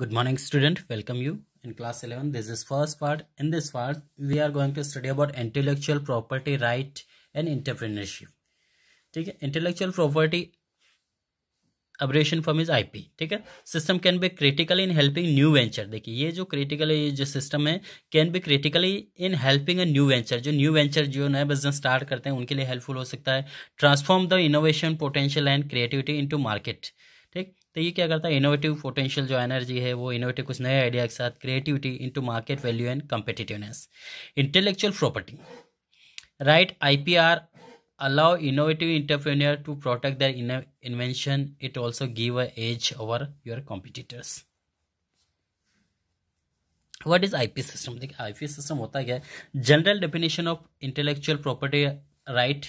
good morning student welcome you in class 11 this is first part in this part we are going to study about intellectual property right and entrepreneurship ठीक है intellectual property aberration from his IP ठीक है system can be critical in helping new venture देखिए ये जो critical ये जो system है can be critically in helping a new venture जो new venture जो नया business start करते हैं उनके लिए helpful हो सकता है transform the innovation potential and creativity into market market तो ये क्या करता है इनोवेटिव पोटेंशियल जो एनर्जी है वो इनोवेटिव कुछ नए आइडिया के साथ creativity into market value and competitiveness intellectual property right IPR allow innovative entrepreneur to protect invention it also give a edge over your competitors what is I P system देखिए P system होता क्या है general definition of intellectual property right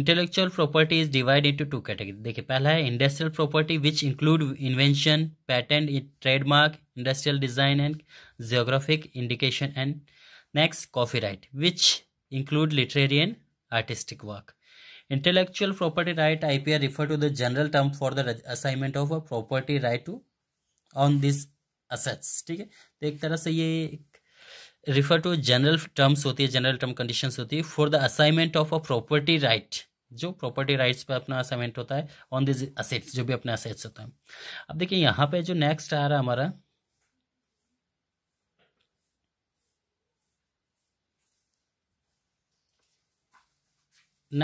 intellectual property is divide into two category देखिए पहला है industrial property which include invention patent trademark industrial design and geographic indication and next coffee copyright which include literary and artistic work intellectual property right I P R refer to the general term for the assignment of a property right to own this assets ठीक है तो एक तरह से ये refer to general terms होती है general term conditions होती है for the assignment of a property right जो प्रॉपर्टी राइट्स पर अपना असाइनमेंट होता है ऑन दिज असेट्स जो भी अपने असेट्स होते हैं अब देखिए यहाँ पे जो नेक्स्ट आ रहा है हमारा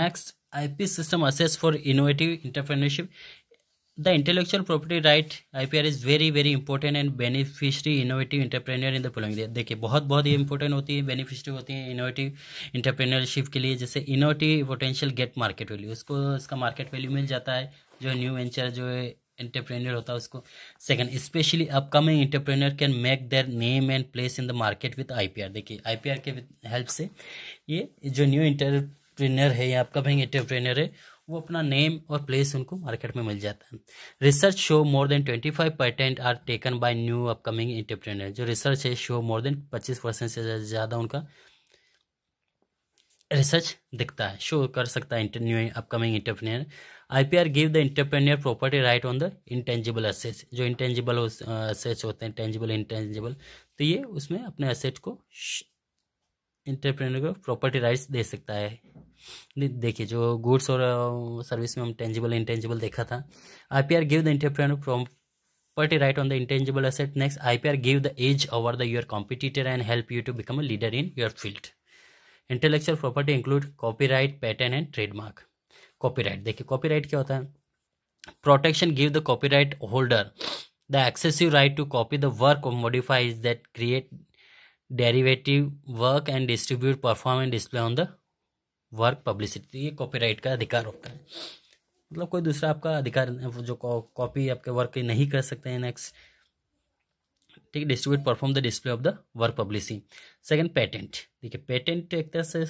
next IP system assess for innovative entrepreneurship the intellectual property right I P R is very very important and beneficiary innovative entrepreneur in the following देखिए बहुत बहुत ही इंपॉर्टेंट होती है बेनिफिशरी होती है इनोवेटिव इंटरप्रेन्योरशिप के लिए जैसे innovative potential get market value उसको इसका मार्केट वैल्यू मिल जाता है जो न्यू वेंचर जो है इंटरप्रेन्योर होता है उसको second specially upcoming entrepreneur can make their name and place in the market with our देखिए आईपीआर के हेल्प से ये जो न्यू इंटरप्रेन्योर है या अपकमिंग इंटरप्रेन्योर है वो अपना नेम और प्लेस उनको मार्केट में मिल जाता है research show more than twenty five percent are taken by new upcoming entrepreneur जो रिसर्च है शो मोर देन पच्चीस परसेंट से ज़्यादा उनका रिसर्च दिखता है शो कर सकता है new upcoming entrepreneur IPR give the entrepreneur property right on the intangible assets जो इंटेंजिबल असेट्स होते हैं टेंजिबल इंटेंजिबल तो ये उसमें अपने असेट को इंटरप्रेन्यर को प्रॉपर्टी राइट्स दे सकता है देखिए जो गुड्स और सर्विस में हम टेंजिबल इंटेंजिबल देखा था I P R give the entrepreneur entrepreneur property right on the intangible asset next ipr give the edge over the your competitor and help you to become a leader in your field intellectual property include copyright pattern and trademark copyright देखिए copyright क्या होता है protection give the copyright holder the excessive right to copy the work और modifies that create derivative work and distribute perform and display on the work publicity ये copyright का अधिकार होता है मतलब कोई दूसरा आपका अधिकार जो कॉपी आपके वर्क की नहीं कर सकते हैं नेक्स्ट ठीक distribute perform the display of the work publishing second patent देखिए पेटेंट एक तरह से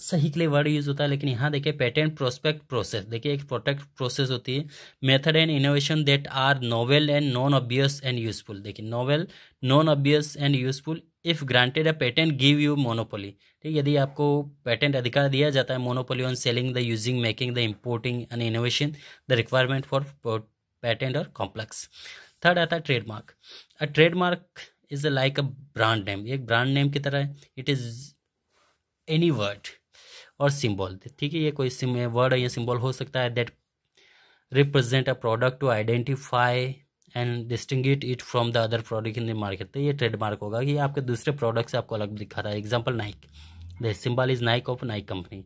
सही के लिए वर्ड यूज होता है लेकिन यहाँ देखिए पेटेंट प्रोस्पेक्ट प्रोसेस देखिए एक प्रोटेक्ट प्रोसेस होती है method and innovation that are novel and non obvious and useful देखिए novel non obvious and useful if granted a patent give you monopoly ठीक यदि आपको पेटेंट अधिकार दिया जाता है monopoly on selling the using making the importing and innovation the requirement for patent और complex third आता है trademark a trademark is a like a brand name एक ब्रांड नेम की तरह है इट इज़ एनी वर्ड और symbol ठीक है ये कोई वर्ड या सिम्बॉल हो सकता है that represent a product to identify and distinct it from the other product in the market तो ये ट्रेडमार्क होगा कि आपके दूसरे प्रोडक्ट से आपको अलग दिखा रहा है example Nike the symbol is Nike of Nike company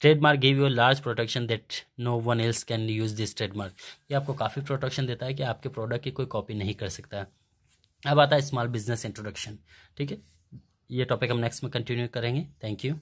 trademark give you large protection that no one else can use this trademark ये आपको काफ़ी प्रोटेक्शन देता है कि आपके प्रोडक्ट की कोई कॉपी नहीं कर सकता अब आता है स्मॉल बिजनेस इंट्रोडक्शन ठीक है ये टॉपिक हम नेक्स्ट में कंटिन्यू करेंगे थैंक यू